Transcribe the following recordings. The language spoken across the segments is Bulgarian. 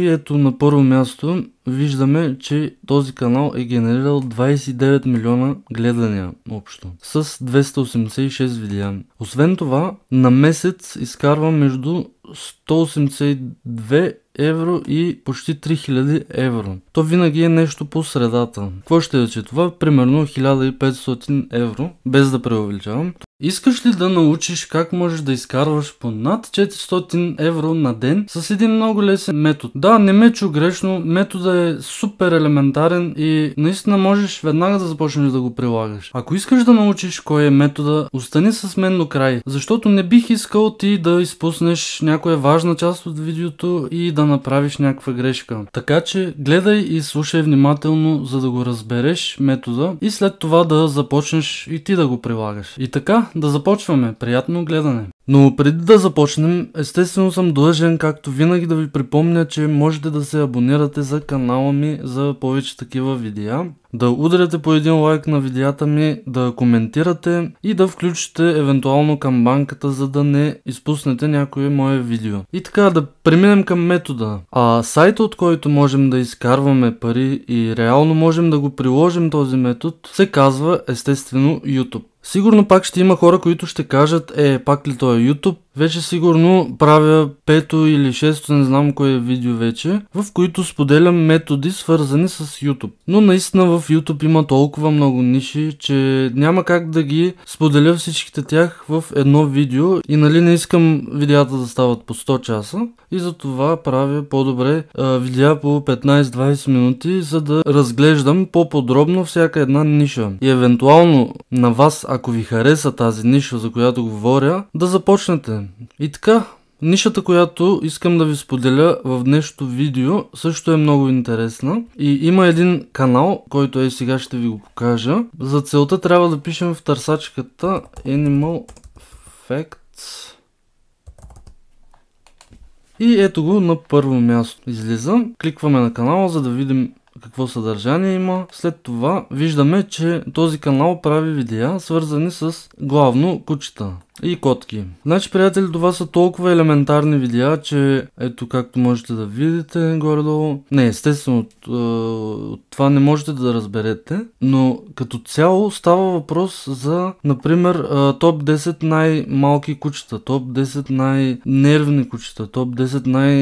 И ето на първо място виждаме, че този канал е генерирал 29 милиона гледания общо с 286 видеа. Освен това, на месец изкарва между 182 евро и почти 3000 евро. То винаги е нещо по средата. Какво ще е че това? Примерно 1500 евро, без да преувеличавам. Искаш ли да научиш как можеш да изкарваш по над 400 евро на ден с един много лесен метод? Да, не ме чу грешно, методът е супер елементарен и наистина можеш веднага да започнеш да го прилагаш. Ако искаш да научиш кой е метода, остани с мен до край, защото не бих искал ти да изпуснеш някоя важна част от видеото и да направиш някаква грешка. Така че гледай и слушай внимателно, за да го разбереш метода и след това да започнеш и ти да го прилагаш. И така, да започваме. Приятно гледане! Но преди да започнем, естествено съм длъжен, както винаги да ви припомня, че можете да се абонирате за канала ми за повече такива видеа, да ударяте по един лайк на видеята ми, да коментирате и да включите евентуално камбанката, за да не изпуснете някое мое видео. И така да преминем към метода. А сайта, от който можем да изкарваме пари и реално можем да го приложим този метод, се казва естествено YouTube. Сигурно пак ще има хора, които ще кажат, е, пак ли той YouTube Вече сигурно правя пето или шесто, не знам кое е видео вече, в които споделям методи свързани с YouTube. Но наистина в YouTube има толкова много ниши, че няма как да ги споделя всичките тях в едно видео и нали не искам видеята да стават по 100 часа и затова правя по-добре а, видеа по 15-20 минути, за да разглеждам по-подробно всяка една ниша. И евентуално на вас, ако ви хареса тази ниша, за която говоря, да започнете ден. И така, Нишата, която искам да ви споделя в днешното видео, също е много интересна. И има един канал, който е сега ще ви го покажа. За целта трябва да пишем в търсачката Animal Facts. И ето го на първо място. излиза. кликваме на канала, за да видим какво съдържание има. След това виждаме, че този канал прави видеа, свързани с главно кучета и котки. Значи, приятели, това са толкова елементарни видеа, че ето както можете да видите горе-долу. Не, естествено, е, това не можете да разберете, но като цяло става въпрос за, например, е, топ 10 най-малки кучета, топ 10 най-нервни кучета, топ 10 най-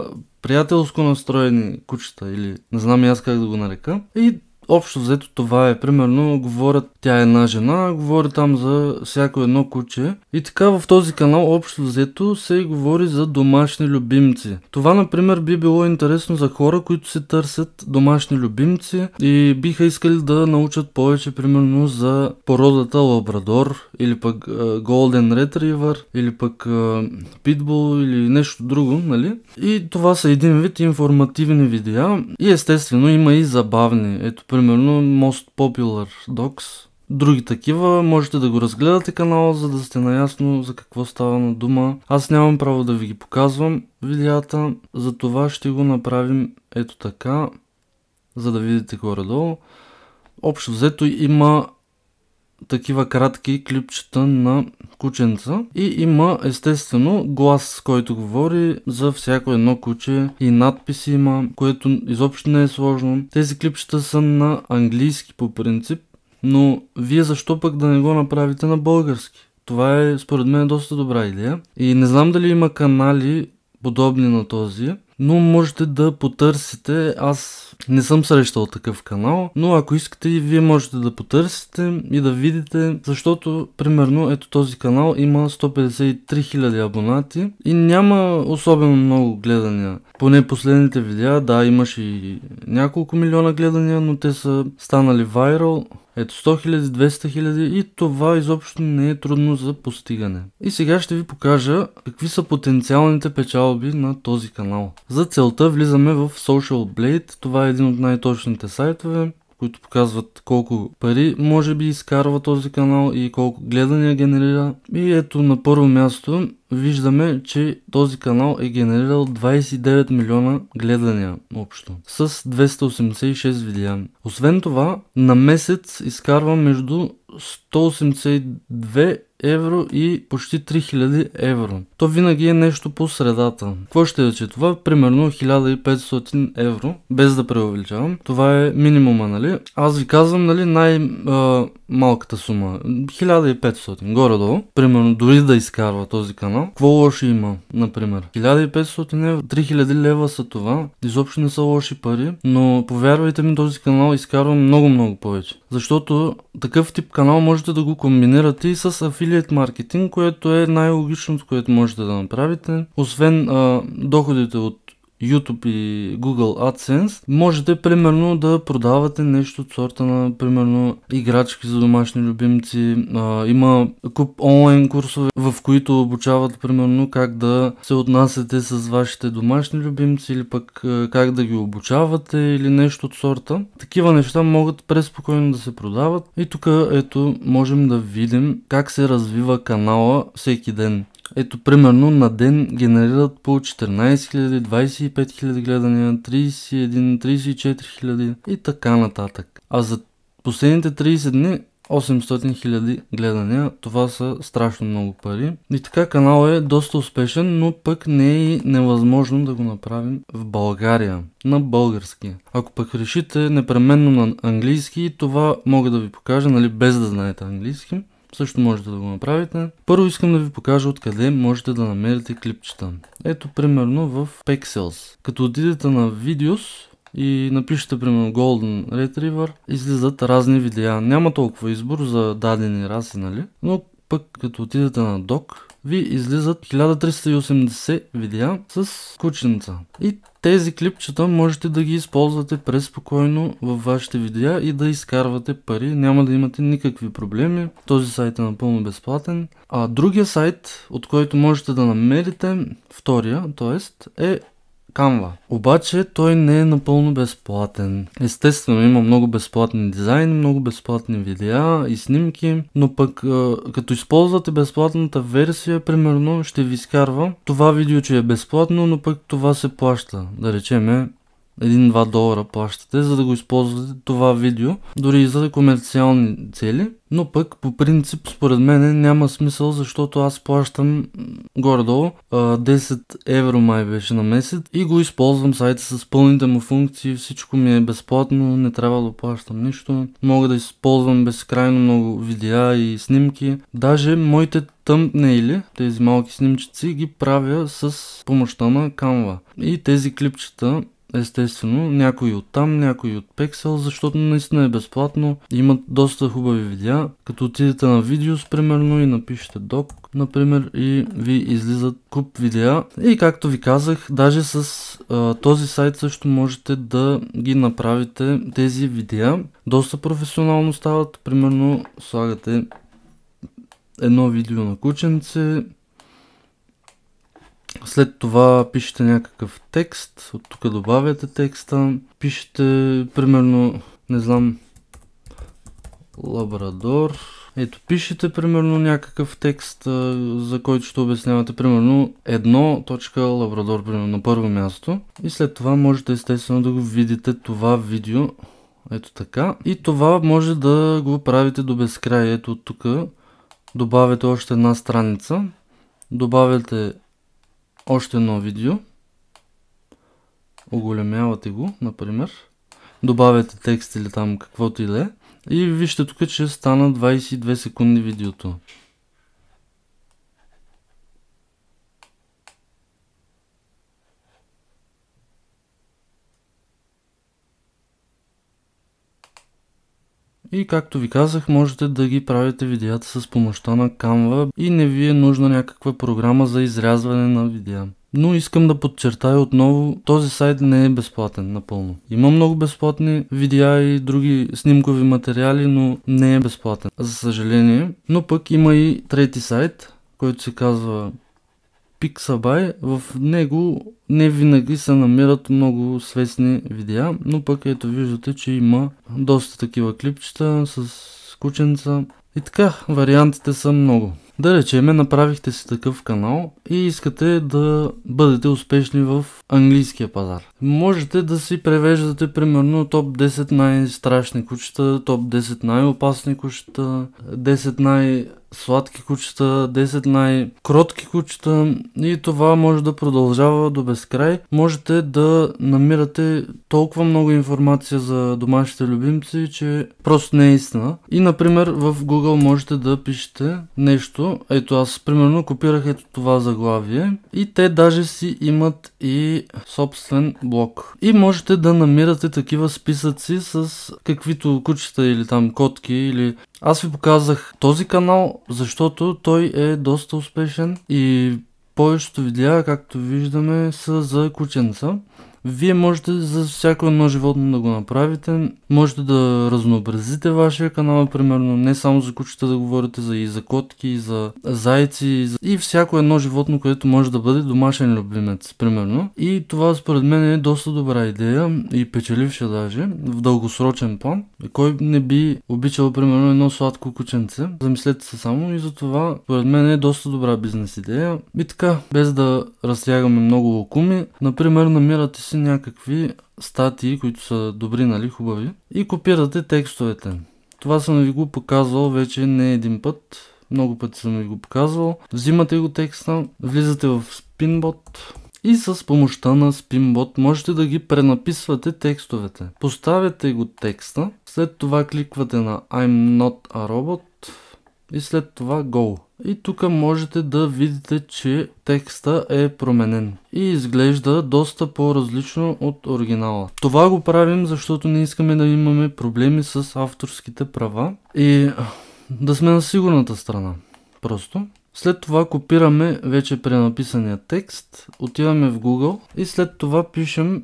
е, приятелско настроени кучета или не знам и аз как да го нарека. И Общо взето това е. Примерно, говорят, тя е една жена, говори там за всяко едно куче. И така в този канал, общо взето, се говори за домашни любимци. Това, например, би било интересно за хора, които се търсят домашни любимци и биха искали да научат повече, примерно, за породата лабрадор или пък Golden Retriever или пък Pitbull или нещо друго, нали? И това са един вид информативни видеа и естествено има и забавни. Ето, примерно, примерно Most Popular Docs. Други такива, можете да го разгледате канала, за да сте наясно за какво става на дума. Аз нямам право да ви ги показвам видеята, за това ще го направим ето така, за да видите горе-долу. Общо взето има такива кратки клипчета на кученца и има естествено глас, който говори за всяко едно куче и надписи има, което изобщо не е сложно. Тези клипчета са на английски по принцип, но вие защо пък да не го направите на български? Това е според мен доста добра идея и не знам дали има канали подобни на този, но можете да потърсите. Аз не съм срещал такъв канал, но ако искате и вие можете да потърсите и да видите, защото примерно ето този канал има 153 000 абонати и няма особено много гледания. Поне последните видеа, да, имаше и няколко милиона гледания, но те са станали вайрал. Ето 100 000, 200 000 и това изобщо не е трудно за постигане. И сега ще ви покажа какви са потенциалните печалби на този канал. За целта влизаме в Social Blade, това е един от най-точните сайтове които показват колко пари може би изкарва този канал и колко гледания генерира. И ето на първо място виждаме, че този канал е генерирал 29 милиона гледания общо с 286 видеа. Освен това, на месец изкарва между 182 евро и почти 3000 евро. То винаги е нещо по средата. Какво ще рече това? Е примерно 1500 евро, без да преувеличавам. Това е минимума, нали? Аз ви казвам, нали, най- малката сума. 1500, горе-долу. Примерно, дори да изкарва този канал. Какво лошо има, например? 1500 евро, 3000 лева са това. Изобщо не са лоши пари, но повярвайте ми, този канал изкарва много-много повече. Защото такъв тип канал можете да го комбинирате и с афилиет маркетинг, което е най-логичното, което можете да направите. Освен а, доходите от YouTube и Google AdSense, можете примерно да продавате нещо от сорта на примерно играчки за домашни любимци. А, има куп онлайн курсове, в които обучават примерно как да се отнасяте с вашите домашни любимци или пък как да ги обучавате или нещо от сорта. Такива неща могат преспокойно да се продават и тук ето можем да видим как се развива канала всеки ден. Ето примерно на ден генерират по 14 000, 25 000 гледания, 31, 34 000 и така нататък. А за последните 30 дни 800 000 гледания, това са страшно много пари. И така канал е доста успешен, но пък не е и невъзможно да го направим в България, на български. Ако пък решите непременно на английски, това мога да ви покажа, нали, без да знаете английски също можете да го направите. Първо искам да ви покажа откъде можете да намерите клипчета. Ето примерно в Pexels. Като отидете на Videos, и напишете примерно Golden Retriever, излизат разни видеа. Няма толкова избор за дадени раси, нали? Но пък като отидете на Doc, ви излизат 1380 видеа с кученца. И тези клипчета можете да ги използвате преспокойно във вашите видеа и да изкарвате пари. Няма да имате никакви проблеми. Този сайт е напълно безплатен. А другия сайт, от който можете да намерите, втория, т.е. е Canva. Обаче той не е напълно безплатен. Естествено, има много безплатни дизайни, много безплатни видеа и снимки, но пък като използвате безплатната версия, примерно ще ви изкарва това видео, че е безплатно, но пък това се плаща. Да речеме един-два долара плащате, за да го използвате това видео, дори и за комерциални цели. Но пък по принцип според мен няма смисъл, защото аз плащам горе-долу 10 евро май беше на месец и го използвам сайта с пълните му функции, всичко ми е безплатно, не трябва да плащам нищо. Мога да използвам безкрайно много видеа и снимки. Даже моите тъмпнейли, тези малки снимчици, ги правя с помощта на Canva. И тези клипчета естествено, някои от там, някои от Pexel, защото наистина е безплатно. Имат доста хубави видеа. Като отидете на видеос, примерно, и напишете док, например, и ви излизат куп видеа. И както ви казах, даже с а, този сайт също можете да ги направите тези видеа. Доста професионално стават, примерно, слагате едно видео на кученце, след това пишете някакъв текст, от тук добавяте текста, пишете примерно, не знам, лабрадор. Ето, пишете примерно някакъв текст, за който ще обяснявате. Примерно едно точка лабрадор, примерно на първо място. И след това можете естествено да го видите това видео. Ето така. И това може да го правите до безкрай. Ето от тук добавяте още една страница. Добавяте още едно видео. Оголемявате го, например. Добавяте текст или там каквото и да е. И вижте тук, че стана 22 секунди видеото. И както ви казах, можете да ги правите видеята с помощта на Canva и не ви е нужна някаква програма за изрязване на видеа. Но искам да подчертая отново, този сайт не е безплатен напълно. Има много безплатни видеа и други снимкови материали, но не е безплатен, за съжаление. Но пък има и трети сайт, който се казва Pixabay. В него не винаги се намират много свестни видеа, но пък ето виждате, че има доста такива клипчета с кученца. И така, вариантите са много. Да речеме, направихте си такъв канал и искате да бъдете успешни в английския пазар. Можете да си превеждате примерно топ 10 най-страшни кучета, топ 10 най-опасни кучета, 10 най- сладки кучета, 10 най-кротки кучета и това може да продължава до безкрай. Можете да намирате толкова много информация за домашните любимци, че просто не е истина. И, например, в Google можете да пишете нещо. Ето аз, примерно, копирах ето това заглавие и те даже си имат и собствен блок. И можете да намирате такива списъци с каквито кучета или там котки или аз ви показах този канал, защото той е доста успешен и повечето видеа, както виждаме, са за кученца. Вие можете за всяко едно животно да го направите. Можете да разнообразите вашия канал, примерно не само за кучета да говорите, за и за котки, и за зайци, и, за... и всяко едно животно, което може да бъде домашен любимец, примерно. И това според мен е доста добра идея и печеливша даже в дългосрочен план. Кой не би обичал, примерно, едно сладко кученце? Замислете се само и за това, според мен е доста добра бизнес идея. И така, без да разтягаме много лукуми, например, намирате си някакви статии, които са добри, нали, хубави и копирате текстовете. Това съм ви го показвал вече не един път, много пъти съм ви го показвал. Взимате го текста, влизате в Spinbot и с помощта на Spinbot можете да ги пренаписвате текстовете. Поставяте го текста, след това кликвате на I'm not a robot и след това Go. И тук можете да видите, че текста е променен и изглежда доста по-различно от оригинала. Това го правим, защото не искаме да имаме проблеми с авторските права и да сме на сигурната страна. Просто. След това копираме вече пренаписания текст, отиваме в Google и след това пишем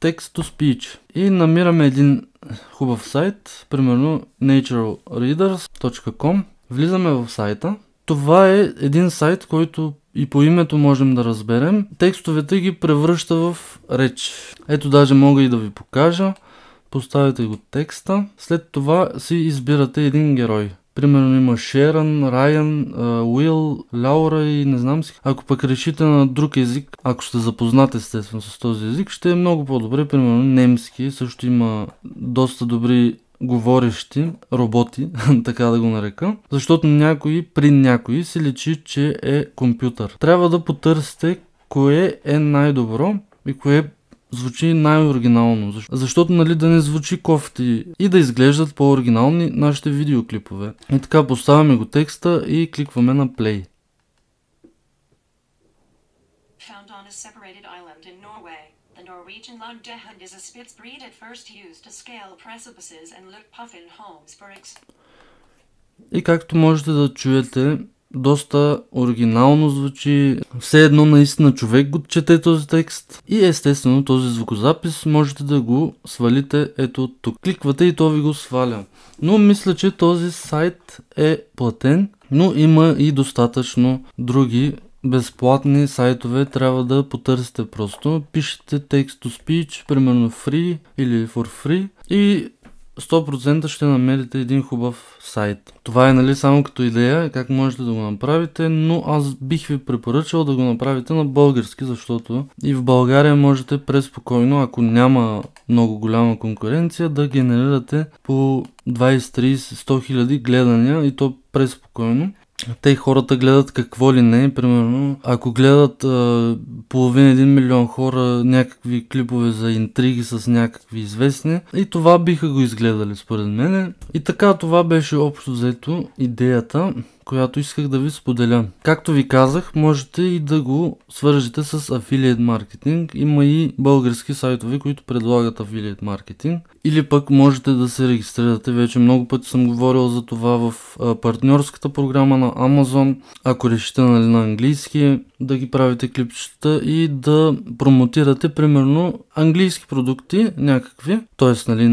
text to speech. И намираме един хубав сайт, примерно naturalreaders.com. Влизаме в сайта. Това е един сайт, който и по името можем да разберем. Текстовете ги превръща в реч. Ето даже мога и да ви покажа. Поставяте го текста. След това си избирате един герой. Примерно има Шерън, Райан, Уил, Лаура и не знам си. Ако пък решите на друг език, ако сте запознати естествено с този език, ще е много по-добре. Примерно немски също има доста добри говорещи роботи, така да го нарека, защото някой при някой се лечи, че е компютър. Трябва да потърсите кое е най-добро и кое звучи най-оригинално. Защото нали да не звучи кофти и да изглеждат по-оригинални нашите видеоклипове. И така поставяме го текста и кликваме на play. И както можете да чуете, доста оригинално звучи. Все едно наистина човек го чете този текст. И естествено този звукозапис можете да го свалите ето тук. Кликвате и то ви го сваля. Но мисля, че този сайт е платен, но има и достатъчно други безплатни сайтове трябва да потърсите просто. Пишете text to speech, примерно free или for free и 100% ще намерите един хубав сайт. Това е нали само като идея, как можете да го направите, но аз бих ви препоръчал да го направите на български, защото и в България можете преспокойно, ако няма много голяма конкуренция, да генерирате по 20, 30, 100 хиляди гледания и то преспокойно те хората гледат какво ли не, примерно, ако гледат а, половин един милион хора някакви клипове за интриги с някакви известни, и това биха го изгледали според мен. И така това беше общо взето идеята която исках да ви споделя. Както ви казах, можете и да го свържете с Affiliate Marketing. Има и български сайтове, които предлагат Affiliate Marketing. Или пък можете да се регистрирате. Вече много пъти съм говорил за това в партньорската програма на Amazon. Ако решите нали, на английски, да ги правите клипчета и да промотирате примерно английски продукти някакви, т.е. Нали,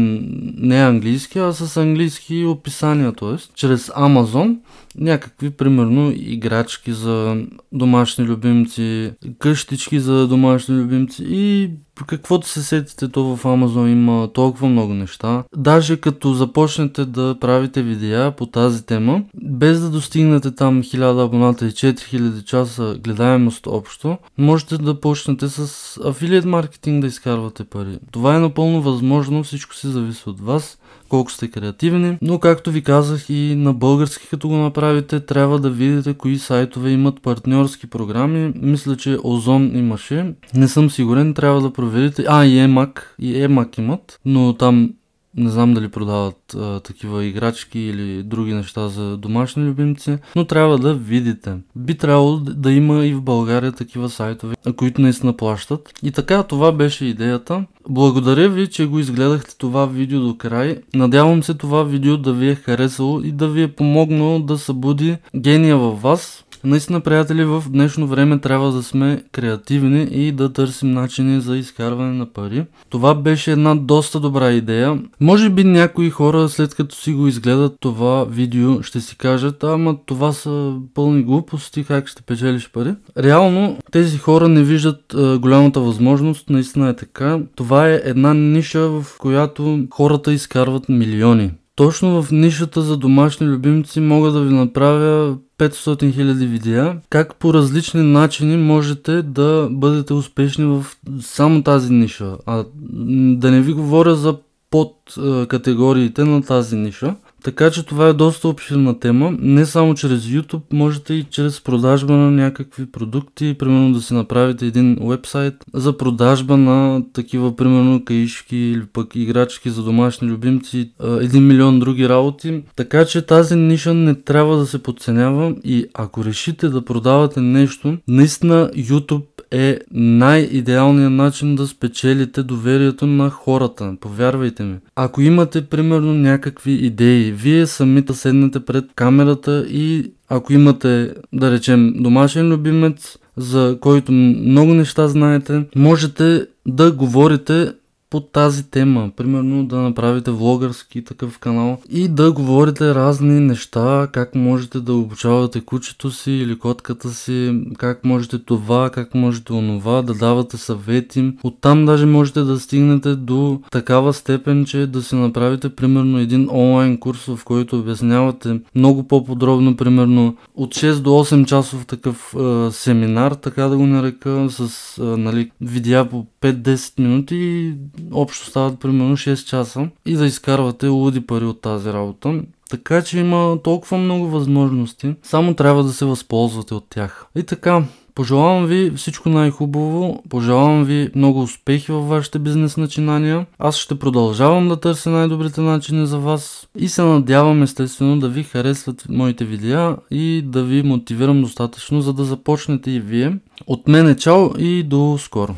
не английски, а с английски описания, т.е. чрез Amazon някакви, примерно, играчки за домашни любимци, къщички за домашни любимци и каквото се сетите, то в Амазон, има толкова много неща. Даже като започнете да правите видеа по тази тема, без да достигнете там 1000 абоната и 4000 часа гледаемост общо, можете да почнете с афилиет маркетинг да изкарвате пари. Това е напълно възможно, всичко се зависи от вас, колко сте креативни, но както ви казах и на български като го направите, трябва да видите кои сайтове имат партньорски програми. Мисля, че Озон имаше. Не съм сигурен, трябва да проверите. А, и Емак, И Емак имат, но там не знам дали продават а, такива играчки или други неща за домашни любимци, но трябва да видите. Би трябвало да има и в България такива сайтове, които наистина плащат. И така, това беше идеята. Благодаря ви, че го изгледахте това видео до край. Надявам се това видео да ви е харесало и да ви е помогнало да събуди гения във вас. Наистина, приятели, в днешно време трябва да сме креативни и да търсим начини за изкарване на пари. Това беше една доста добра идея. Може би някои хора, след като си го изгледат това видео, ще си кажат, ама това са пълни глупости, как ще печелиш пари. Реално, тези хора не виждат е, голямата възможност, наистина е така. Това това е една ниша, в която хората изкарват милиони. Точно в нишата за домашни любимци мога да ви направя 500 000 видеа, как по различни начини можете да бъдете успешни в само тази ниша. А да не ви говоря за под категориите на тази ниша. Така че това е доста обширна тема. Не само чрез YouTube, можете и чрез продажба на някакви продукти, примерно да си направите един вебсайт за продажба на такива, примерно каишки или пък играчки за домашни любимци, един милион други работи. Така че тази ниша не трябва да се подценява и ако решите да продавате нещо, наистина YouTube е най-идеалният начин да спечелите доверието на хората. Повярвайте ми. Ако имате, примерно, някакви идеи, вие самите седнете пред камерата и ако имате, да речем, домашен любимец, за който много неща знаете, можете да говорите по тази тема. Примерно да направите влогърски такъв канал и да говорите разни неща, как можете да обучавате кучето си или котката си, как можете това, как можете онова, да давате съвети. Оттам даже можете да стигнете до такава степен, че да си направите примерно един онлайн курс, в който обяснявате много по-подробно, примерно от 6 до 8 часов такъв е, семинар, така да го нарека, с е, нали, видеа по 5-10 минути и общо стават примерно 6 часа и да изкарвате луди пари от тази работа. Така че има толкова много възможности, само трябва да се възползвате от тях. И така, Пожелавам ви всичко най-хубаво, пожелавам ви много успехи във вашите бизнес начинания. Аз ще продължавам да търся най-добрите начини за вас и се надявам естествено да ви харесват моите видеа и да ви мотивирам достатъчно, за да започнете и вие. От мен е чао и до скоро!